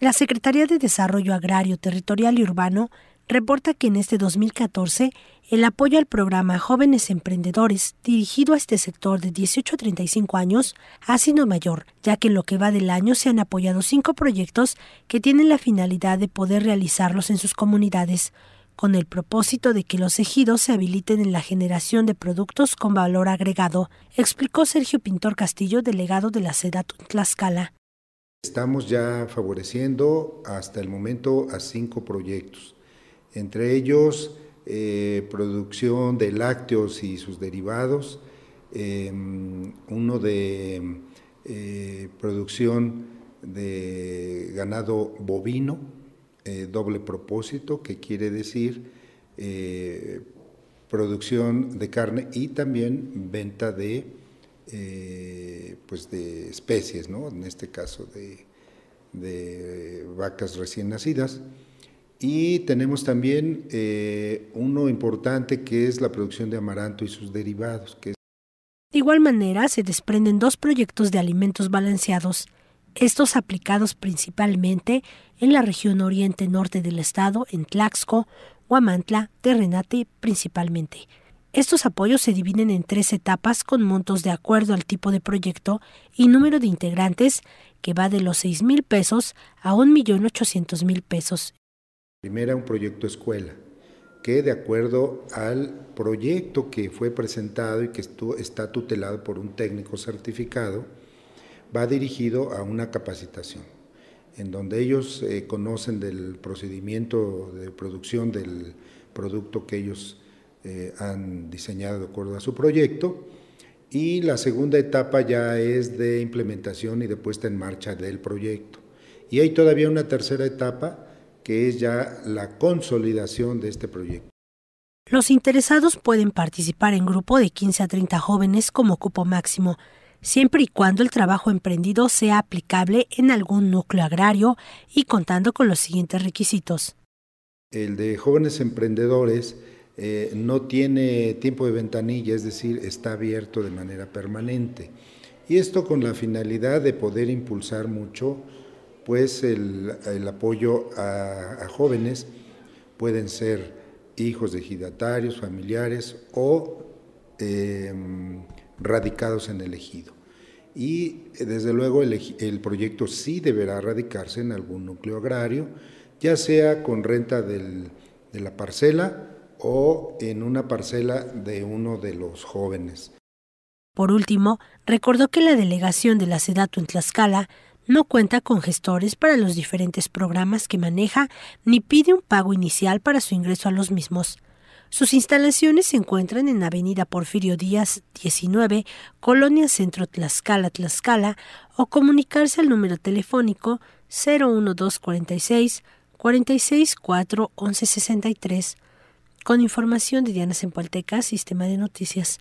La Secretaría de Desarrollo Agrario, Territorial y Urbano reporta que en este 2014 el apoyo al programa Jóvenes Emprendedores dirigido a este sector de 18 a 35 años ha sido mayor, ya que en lo que va del año se han apoyado cinco proyectos que tienen la finalidad de poder realizarlos en sus comunidades, con el propósito de que los ejidos se habiliten en la generación de productos con valor agregado, explicó Sergio Pintor Castillo, delegado de la SEDAT Tlaxcala. Estamos ya favoreciendo hasta el momento a cinco proyectos, entre ellos eh, producción de lácteos y sus derivados, em, uno de eh, producción de ganado bovino, eh, doble propósito, que quiere decir producción de carne y también venta de eh, pues de especies, ¿no? en este caso de, vacas recién nacidas. Y tenemos también eh, uno importante que es la producción de amaranto y sus derivados. Que De igual manera, se desprenden dos proyectos de alimentos balanceados, estos aplicados principalmente en la región oriente-norte del estado, en Tlaxco, Huamantla, Terrenate principalmente. Estos apoyos se dividen en tres etapas con montos de acuerdo al tipo de proyecto y número de integrantes, que va de los 6 mil pesos a millón mil pesos. Primera, un proyecto escuela, que de acuerdo al proyecto que fue presentado y que está tutelado por un técnico certificado, va dirigido a una capacitación, en donde ellos eh, conocen del procedimiento de producción del producto que ellos eh, han diseñado de acuerdo a su proyecto. Y la segunda etapa ya es de implementación y de puesta en marcha del proyecto. Y hay todavía una tercera etapa que es ya la consolidación de este proyecto. Los interesados pueden participar en grupo de 15 a 30 jóvenes como cupo máximo, siempre y cuando el trabajo emprendido sea aplicable en algún núcleo agrario y contando con los siguientes requisitos. El de jóvenes emprendedores eh, no tiene tiempo de ventanilla, es decir, está abierto de manera permanente. Y esto con la finalidad de poder impulsar mucho pues el, apoyo a, jóvenes, pueden ser hijos de ejidatarios, familiares o em, radicados en el ejido. Y desde luego el, proyecto sí deberá radicarse en algún núcleo agrario, ya sea con renta de la parcela, o en una parcela de uno de los jóvenes. Por último, recordó que la delegación de la SEDATU en Tlaxcala no cuenta con gestores para los diferentes programas que maneja ni pide un pago inicial para su ingreso a los mismos. Sus instalaciones se encuentran en Avenida Porfirio Díaz 19, Colonia Centro Tlaxcala, Tlaxcala, o comunicarse al número telefónico 01246 464 1163 con información de Diana Zempoalteca, Sistema de Noticias